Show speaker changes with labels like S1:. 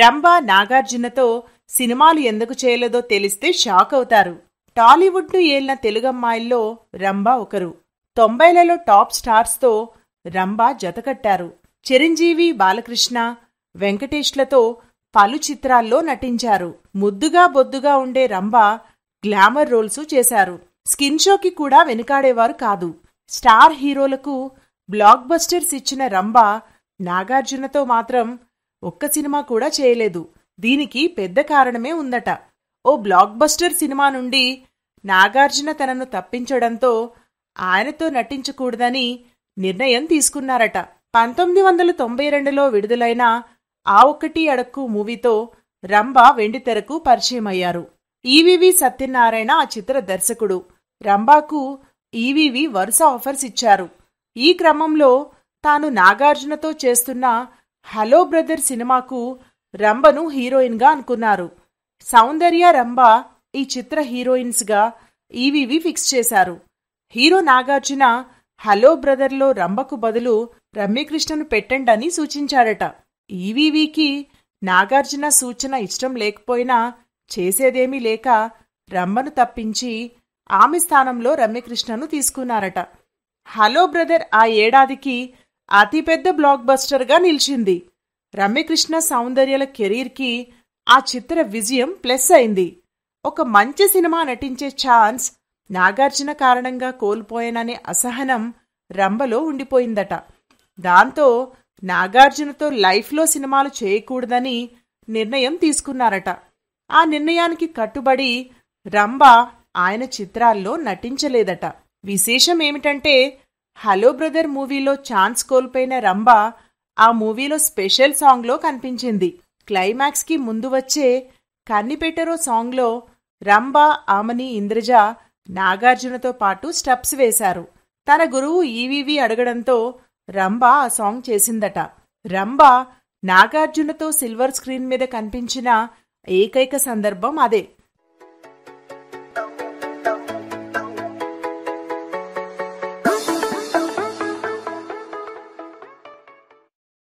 S1: రంభా నాగార్జునతో సినిమాలు ఎందుకు చేయలేదో తెలిస్తే షాక్ అవుతారు టాలీవుడ్ను ఏలిన తెలుగమ్మాయిల్లో రంభా ఒకరు తొంభైలలో టాప్ స్టార్స్తో రంభా జతకట్టారు చిరంజీవి బాలకృష్ణ వెంకటేష్లతో పలు చిత్రాల్లో నటించారు ముద్దుగా బొద్దుగా ఉండే రంభ గ్లామర్ రోల్స్ చేశారు స్కిన్ షోకి కూడా వెనుకాడేవారు కాదు స్టార్ హీరోలకు బ్లాక్ బస్టర్స్ ఇచ్చిన రంభ నాగార్జునతో మాత్రం ఒక్క సినిమా కూడా చేయలేదు దీనికి పెద్ద కారణమే ఉందట ఓ బ్లాక్ బస్టర్ సినిమా నుండి నాగార్జున తనను తప్పించడంతో ఆయనతో నటించకూడదని నిర్ణయం తీసుకున్నారట పంతొమ్మిది వందల తొంభై రెండులో విడుదలైన ఆ ఒక్కటి అడక్కు మూవీతో రంభ వెండితెరకు పరిచయమయ్యారు ఈవివి సత్యనారాయణ ఆ చిత్ర దర్శకుడు రంభాకు ఈవీవి వరుస ఆఫర్స్ ఇచ్చారు ఈ క్రమంలో తాను నాగార్జునతో చేస్తున్న హలో బ్రదర్ సినిమాకు రంబను హీరోయిన్గా అనుకున్నారు సౌందర్య రంబ ఈ చిత్ర హీరోయిన్స్గా ఈవీవి ఫిక్స్ చేశారు హీరో నాగార్జున హలో బ్రదర్లో రంభకు బదులు రమ్యకృష్ణను పెట్టండని సూచించాడట ఈవీవీకి నాగార్జున సూచన ఇష్టం లేకపోయినా చేసేదేమీ లేక రంభను తప్పించి ఆమె స్థానంలో రమ్యకృష్ణను తీసుకున్నారట హలో బ్రదర్ ఆ ఏడాదికి అతిపెద్ద బ్లాక్ బస్టర్గా నిలిచింది రమ్యకృష్ణ సౌందర్యల కెరీర్కి ఆ చిత్ర విజయం ప్లస్ అయింది ఒక మంచి సినిమా నటించే ఛాన్స్ నాగార్జున కారణంగా కోల్పోయాననే అసహనం రంబలో ఉండిపోయిందట దాంతో నాగార్జునతో లైఫ్లో సినిమాలు చేయకూడదని నిర్ణయం తీసుకున్నారట ఆ నిర్ణయానికి కట్టుబడి రంభ ఆయన చిత్రాల్లో నటించలేదట విశేషం ఏమిటంటే హలో బ్రదర్ మూవీలో ఛాన్స్ కోల్పోయిన రంబ ఆ మూవీలో స్పెషల్ సాంగ్లో కనిపించింది క్లైమాక్స్కి ముందు వచ్చే కన్నిపెట్టరో సాంగ్లో రంబ ఆమని ఇంద్రజ నాగార్జునతో పాటు స్టెప్స్ వేశారు తన గురువు ఈవీవీ అడగడంతో రంబ ఆ సాంగ్ చేసిందట రంబ నాగార్జునతో సిల్వర్ స్క్రీన్ మీద కనిపించిన ఏకైక సందర్భం అదే